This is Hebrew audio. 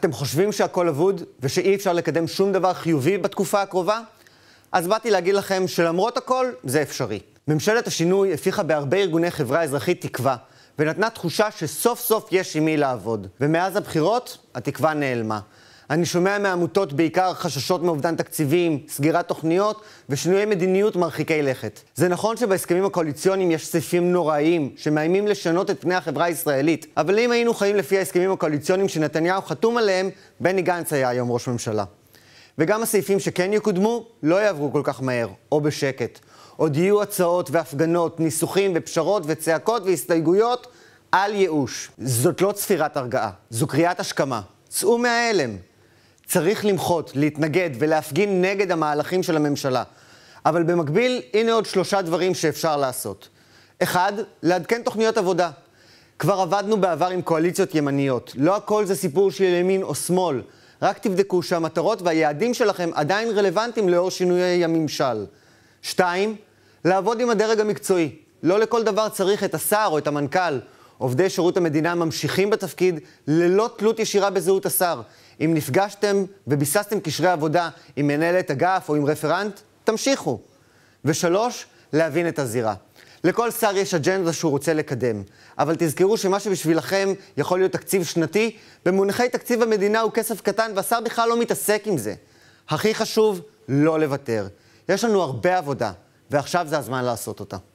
אתם חושבים שהכל אבוד ושאי אפשר לקדם שום דבר חיובי בתקופה הקרובה? אז באתי להגיד לכם שלמרות הכל, זה אפשרי. ממשלת השינוי הפיחה בהרבה ארגוני חברה אזרחית תקווה, ונתנה תחושה שסוף סוף יש עם מי לעבוד. ומאז הבחירות, התקווה נעלמה. אני שומע מהעמותות בעיקר חששות מאובדן תקציבים, סגירת תוכניות ושינויי מדיניות מרחיקי לכת. זה נכון שבהסכמים הקואליציוניים יש סעיפים נוראיים שמאיימים לשנות את פני החברה הישראלית, אבל אם היינו חיים לפי ההסכמים הקואליציוניים שנתניהו חתום עליהם, בני גנץ היה היום ראש ממשלה. וגם הסעיפים שכן יקודמו לא יעברו כל כך מהר, או בשקט. עוד יהיו הצעות והפגנות, ניסוחים ופשרות וצעקות והסתייגויות על ייאוש. זאת לא צפירת הרגעה, זו קריאת השכמה. צאו מההלם, צריך למחות, להתנגד ולהפגין נגד המהלכים של הממשלה. אבל במקביל, הנה עוד שלושה דברים שאפשר לעשות. אחד, לעדכן תוכניות עבודה. כבר עבדנו בעבר עם קואליציות ימניות. לא הכל זה סיפור של ימין או שמאל. רק תבדקו שהמטרות והיעדים שלכם עדיין רלוונטיים לאור שינויי הממשל. שתיים, לעבוד עם הדרג המקצועי. לא לכל דבר צריך את השר או את המנכ"ל. עובדי שירות המדינה ממשיכים בתפקיד ללא תלות ישירה בזהות השר. אם נפגשתם וביססתם קשרי עבודה עם מנהלת אגף או עם רפרנט, תמשיכו. ושלוש, להבין את הזירה. לכל שר יש אג'נדה שהוא רוצה לקדם, אבל תזכרו שמה שבשבילכם יכול להיות תקציב שנתי, במונחי תקציב המדינה הוא כסף קטן והשר בכלל לא מתעסק עם זה. הכי חשוב, לא לוותר. יש לנו הרבה עבודה, ועכשיו זה הזמן לעשות אותה.